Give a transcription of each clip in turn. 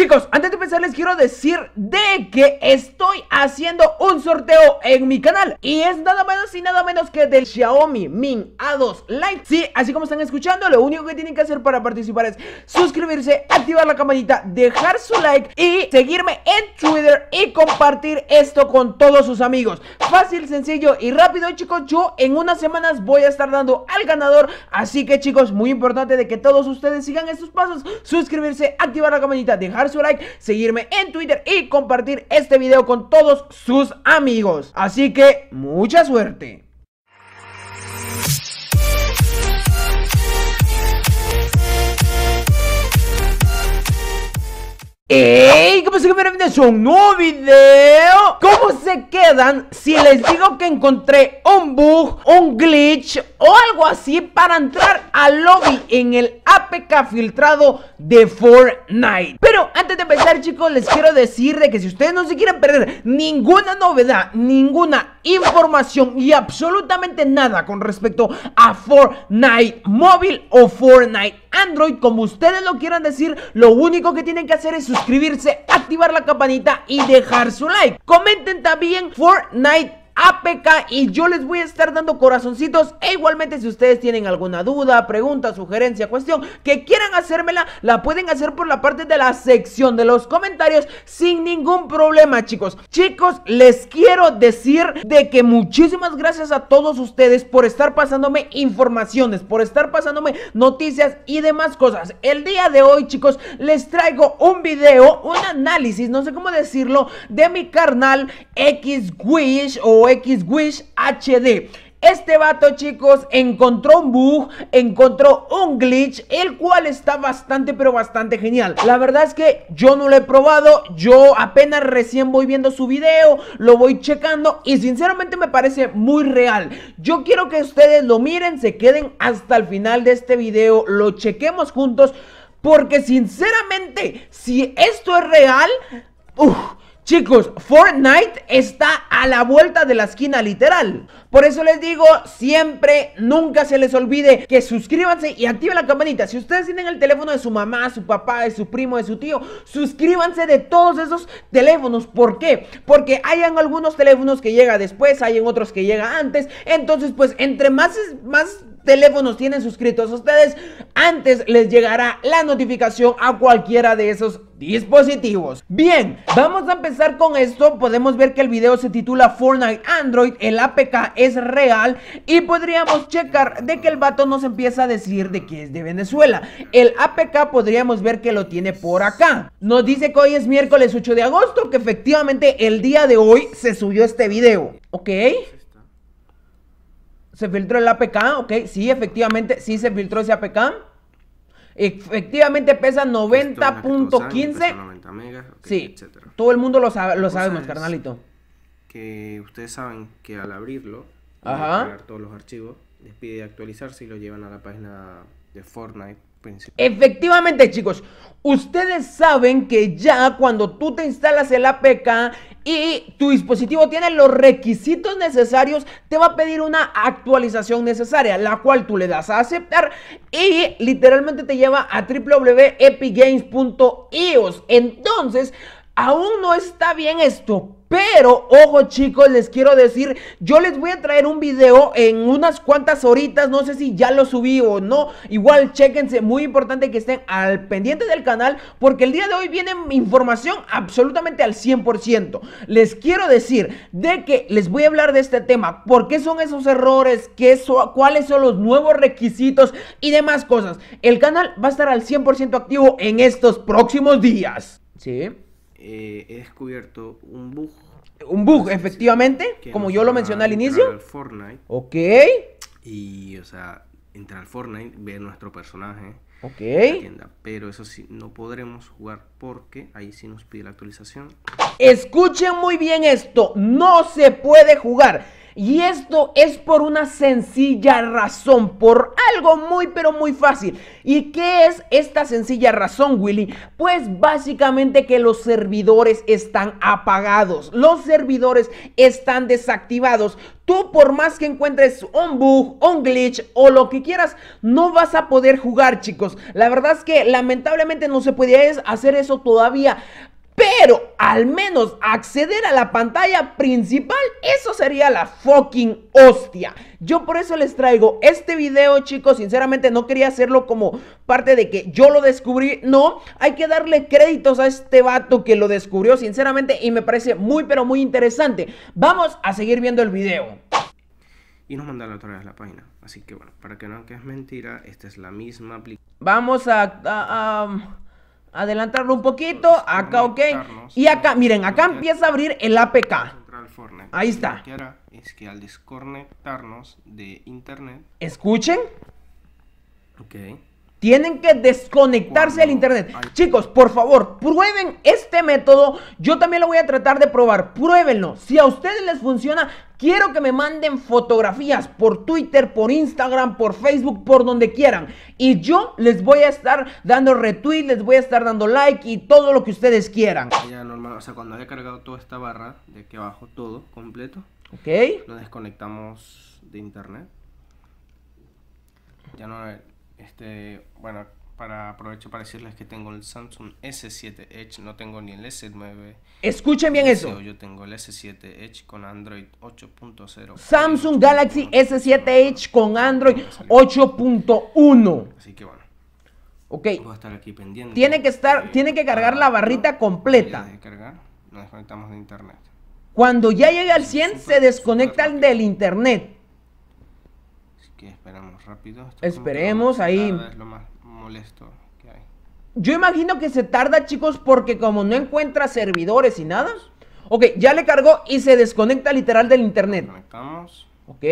Chicos, antes de empezar les quiero decir de que estoy haciendo un sorteo en mi canal Y es nada menos y nada menos que del Xiaomi Min A2 Lite Sí, así como están escuchando, lo único que tienen que hacer para participar es suscribirse, activar la campanita, dejar su like y seguirme en Twitter y compartir esto con todos sus amigos Fácil, sencillo y rápido chicos, yo en unas semanas voy a estar dando al ganador Así que chicos, muy importante de que todos ustedes sigan estos pasos Suscribirse, activar la campanita, dejar su like, seguirme en Twitter y compartir este video con todos sus amigos. Así que mucha suerte. Eh. ¿qué pasa? Bienvenidos a un nuevo video ¿Cómo se quedan si les digo que encontré un bug, un glitch o algo así para entrar al lobby en el APK filtrado de Fortnite? Pero antes de empezar chicos, les quiero decir de que si ustedes no se quieren perder ninguna novedad, ninguna información y absolutamente nada con respecto a Fortnite móvil o Fortnite Android, como ustedes lo quieran decir, lo único que tienen que hacer es suscribirse activar la campanita y dejar su like. Comenten también Fortnite APK y yo les voy a estar dando corazoncitos e igualmente si ustedes tienen alguna duda, pregunta, sugerencia, cuestión que quieran hacérmela, la pueden hacer por la parte de la sección de los comentarios sin ningún problema chicos. Chicos, les quiero decir de que muchísimas gracias a todos ustedes por estar pasándome informaciones, por estar pasándome noticias y demás cosas. El día de hoy chicos les traigo un video, un análisis, no sé cómo decirlo, de mi carnal X Wish o X Wish HD. Este vato, chicos, encontró un bug, encontró un glitch, el cual está bastante, pero bastante genial. La verdad es que yo no lo he probado, yo apenas recién voy viendo su video, lo voy checando y sinceramente me parece muy real. Yo quiero que ustedes lo miren, se queden hasta el final de este video, lo chequemos juntos, porque sinceramente, si esto es real, uff. Chicos, Fortnite está a la vuelta de la esquina literal. Por eso les digo, siempre, nunca se les olvide que suscríbanse y activen la campanita. Si ustedes tienen el teléfono de su mamá, su papá, de su primo, de su tío, suscríbanse de todos esos teléfonos. ¿Por qué? Porque hayan algunos teléfonos que llega después, hay otros que llega antes. Entonces, pues, entre más, más teléfonos tienen suscritos ustedes, antes les llegará la notificación a cualquiera de esos dispositivos. Bien, vamos a empezar con esto. Podemos ver que el video se titula Fortnite Android, el APK es real y podríamos checar de que el vato nos empieza a decir de que es de Venezuela. El APK podríamos ver que lo tiene por acá. Nos dice que hoy es miércoles 8 de agosto, que efectivamente el día de hoy se subió este video. ¿Ok? ¿Se filtró el APK? Ok, sí, efectivamente, sí se filtró ese APK. Efectivamente pesa 90.15. 90 megas, sí, todo el mundo lo, sabe, lo sabemos, carnalito. Que ustedes saben que al abrirlo, Ajá. todos los archivos, les pide actualizarse y lo llevan a la página de Fortnite Efectivamente, chicos. Ustedes saben que ya cuando tú te instalas el APK y tu dispositivo tiene los requisitos necesarios, te va a pedir una actualización necesaria, la cual tú le das a aceptar y literalmente te lleva a www.epigames.ios. E Entonces, aún no está bien esto, pero, ojo chicos, les quiero decir, yo les voy a traer un video en unas cuantas horitas, no sé si ya lo subí o no, igual chequense, muy importante que estén al pendiente del canal, porque el día de hoy viene información absolutamente al 100%. Les quiero decir de que les voy a hablar de este tema, por qué son esos errores, qué cuáles son los nuevos requisitos y demás cosas. El canal va a estar al 100% activo en estos próximos días. ¿Sí? Eh, he descubierto un bug. Un bug, efectivamente, como yo lo mencioné al inicio. Al Fortnite. Ok. Y, o sea, entrar al Fortnite, ver nuestro personaje. Ok. pero eso sí, no podremos jugar porque ahí sí nos pide la actualización. Escuchen muy bien esto, no se puede jugar. Y esto es por una sencilla razón, por algo muy pero muy fácil. ¿Y qué es esta sencilla razón, Willy? Pues básicamente que los servidores están apagados, los servidores están desactivados. Tú por más que encuentres un bug, un glitch o lo que quieras, no vas a poder jugar, chicos. La verdad es que lamentablemente no se podía hacer eso todavía pero al menos acceder a la pantalla principal, eso sería la fucking hostia. Yo por eso les traigo este video, chicos. Sinceramente no quería hacerlo como parte de que yo lo descubrí. No, hay que darle créditos a este vato que lo descubrió, sinceramente. Y me parece muy, pero muy interesante. Vamos a seguir viendo el video. Y nos mandaron otra vez la página. Así que bueno, para que no quede mentira, esta es la misma aplicación. Vamos a adelantarlo un poquito, acá ok, y acá, miren, acá empieza a abrir el APK. Ahí está. es que al desconectarnos de internet... ¿Escuchen? Ok. Tienen que desconectarse del internet. Chicos, por favor, prueben este método. Yo también lo voy a tratar de probar. Pruébenlo. Si a ustedes les funciona, quiero que me manden fotografías por Twitter, por Instagram, por Facebook, por donde quieran. Y yo les voy a estar dando retweet, les voy a estar dando like y todo lo que ustedes quieran. Ya normal, o sea, cuando haya cargado toda esta barra de aquí abajo, todo completo. Ok. Lo desconectamos de internet. Ya no este, bueno, para aprovecho para decirles que tengo el Samsung S7 Edge, no tengo ni el S9. Escuchen bien eso. Yo tengo el S7 Edge con Android 8.0. Samsung Galaxy S7 Edge con Android 8.1. Así que bueno. Ok. Voy estar aquí pendiente. Tiene que estar, eh, tiene que cargar la ah, barrita completa. cargar, nos desconectamos de internet. Cuando ya llegue al 100 se desconectan del internet esperamos rápido. Esperemos ahí. es lo más molesto que hay. Yo imagino que se tarda, chicos, porque como no encuentra servidores y nada. Ok, ya le cargó y se desconecta literal del internet. Conectamos. Ok.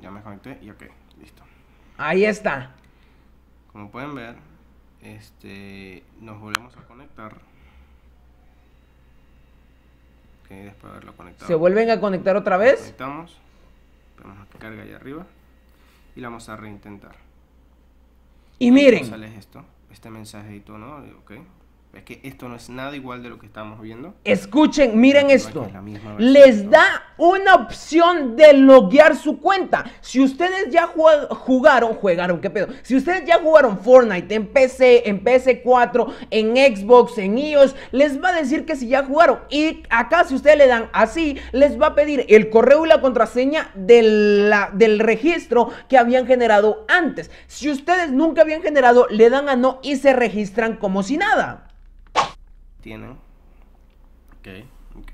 ya me conecté y ok, listo. Ahí está. Como pueden ver, este, nos volvemos a conectar. Ok, después de haberlo conectado. Se vuelven a conectar otra vez. Conectamos. Vamos a que carga allá arriba. Y la vamos a reintentar. Y miren. Sale esto, este mensajito, ¿no? Ok que esto no es nada igual de lo que estamos viendo. Escuchen, miren esto. Les da una opción de loguear su cuenta. Si ustedes ya jugaron, jugaron, qué pedo. Si ustedes ya jugaron Fortnite en PC, en PS4, en Xbox, en iOS, les va a decir que si ya jugaron. Y acá si ustedes le dan así, les va a pedir el correo y la contraseña del registro que habían generado antes. Si ustedes nunca habían generado, le dan a no y se registran como si nada tienen. Ok, ok.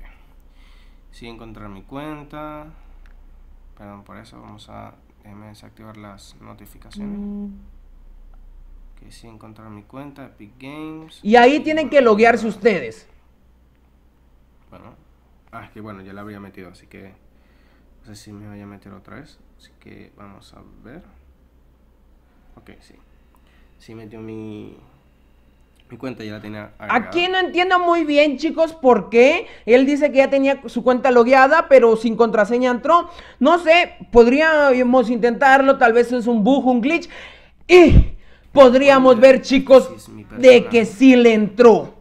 Si encontrar mi cuenta. Perdón por eso, vamos a. desactivar las notificaciones. que mm. si encontrar mi cuenta, Epic Games. Y ahí tienen que loguearse ustedes. Bueno. Ah, es que bueno, ya la habría metido, así que. No sé si me voy a meter otra vez. Así que vamos a ver. Ok, sí. Sí metió mi, mi cuenta ya la tenía Aquí no entiendo muy bien, chicos, por qué. Él dice que ya tenía su cuenta logueada, pero sin contraseña entró. No sé, podríamos intentarlo, tal vez es un bug, un glitch. Y podríamos ver, chicos, de que sí le entró.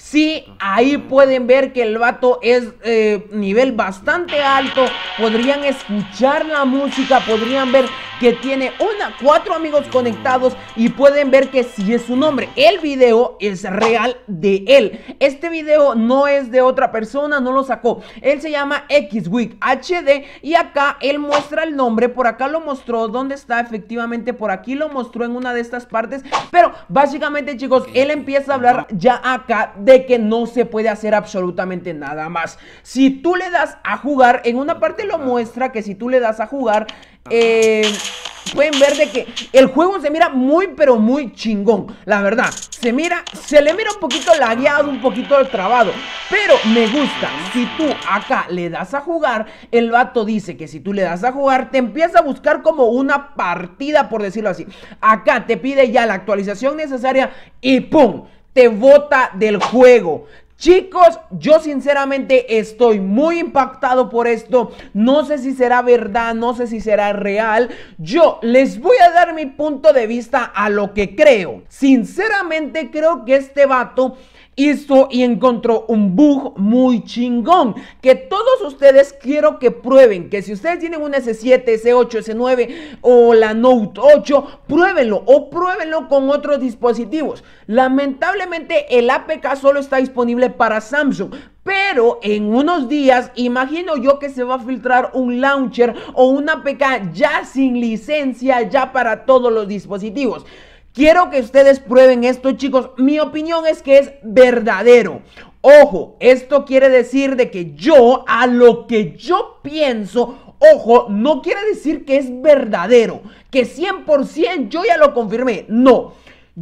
Sí, ahí pueden ver que el vato es eh, nivel bastante alto. Podrían escuchar la música, podrían ver que tiene una, cuatro amigos conectados y pueden ver que sí es su nombre. El video es real de él. Este video no es de otra persona, no lo sacó. Él se llama Xwig HD y acá él muestra el nombre. Por acá lo mostró, ¿dónde está? Efectivamente, por aquí lo mostró en una de estas partes. Pero básicamente, chicos, él empieza a hablar ya acá que no se puede hacer absolutamente nada más. Si tú le das a jugar, en una parte lo muestra que si tú le das a jugar, eh, pueden ver de que el juego se mira muy pero muy chingón, la verdad. Se mira, se le mira un poquito lagueado, un poquito trabado, pero me gusta. Si tú acá le das a jugar, el vato dice que si tú le das a jugar, te empieza a buscar como una partida, por decirlo así. Acá te pide ya la actualización necesaria y ¡pum! bota del juego. Chicos, yo sinceramente estoy muy impactado por esto. No sé si será verdad, no sé si será real. Yo les voy a dar mi punto de vista a lo que creo. Sinceramente creo que este vato hizo y encontró un bug muy chingón. Que todos ustedes quiero que prueben. Que si ustedes tienen un S7, S8, S9 o la Note 8, pruébenlo o pruébenlo con otros dispositivos. Lamentablemente el APK solo está disponible para Samsung. Pero en unos días, imagino yo que se va a filtrar un launcher o un APK ya sin licencia, ya para todos los dispositivos. Quiero que ustedes prueben esto, chicos. Mi opinión es que es verdadero. Ojo, esto quiere decir de que yo, a lo que yo pienso, ojo, no quiere decir que es verdadero, que 100% yo ya lo confirmé. No,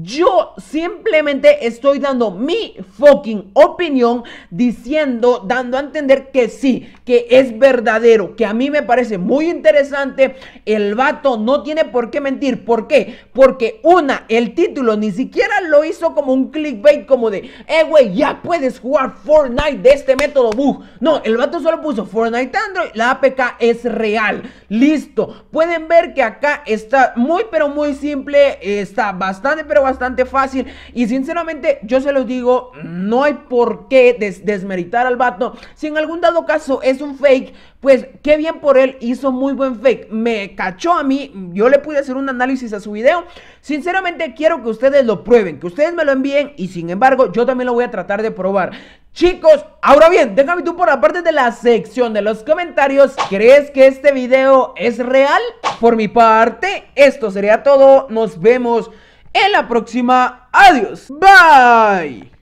yo simplemente estoy dando mi fucking opinión diciendo, dando a entender que sí, que es verdadero, que a mí me parece muy interesante. El vato no tiene por qué mentir. ¿Por qué? Porque una, el título ni siquiera lo hizo como un clickbait, como de, eh, güey, ya puedes jugar Fortnite de este método bug. No, el vato solo puso Fortnite Android, la APK es real. Listo. Pueden ver que acá está muy, pero muy simple. Está bastante, pero bastante fácil. Y sinceramente, yo se los digo, no hay por qué desmeritar al vato. Si en algún dado caso es un fake, pues qué bien por él, hizo muy buen fake. Me cachó a mí, yo le pude hacer un análisis a su video. Sinceramente, quiero que ustedes lo prueben ustedes me lo envíen y sin embargo yo también lo voy a tratar de probar. Chicos, ahora bien, déjame tú por la parte de la sección de los comentarios, ¿crees que este video es real? Por mi parte, esto sería todo, nos vemos en la próxima, adiós, bye.